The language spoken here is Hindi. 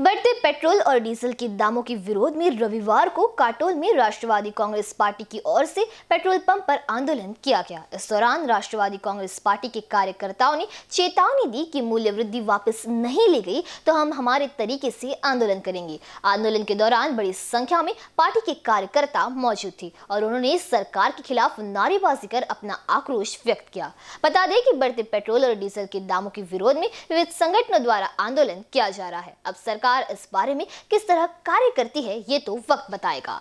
बढ़ते पेट्रोल और डीजल के दामों के विरोध में रविवार को काटोल में राष्ट्रवादी कांग्रेस पार्टी की ओर से पेट्रोल पंप पर आंदोलन किया गया इस दौरान राष्ट्रवादी कांग्रेस पार्टी के कार्यकर्ताओं ने चेतावनी दी कि मूल्य वृद्धि वापस नहीं ली गई तो हम हमारे तरीके से आंदोलन करेंगे आंदोलन के दौरान बड़ी संख्या में पार्टी के कार्यकर्ता मौजूद थे और उन्होंने सरकार के खिलाफ नारेबाजी कर अपना आक्रोश व्यक्त किया बता दें कि बढ़ते पेट्रोल और डीजल के दामों के विरोध में विविध संगठनों द्वारा आंदोलन किया जा रहा है अब सरकार सरकार इस बारे में किस तरह कार्य करती है ये तो वक्त बताएगा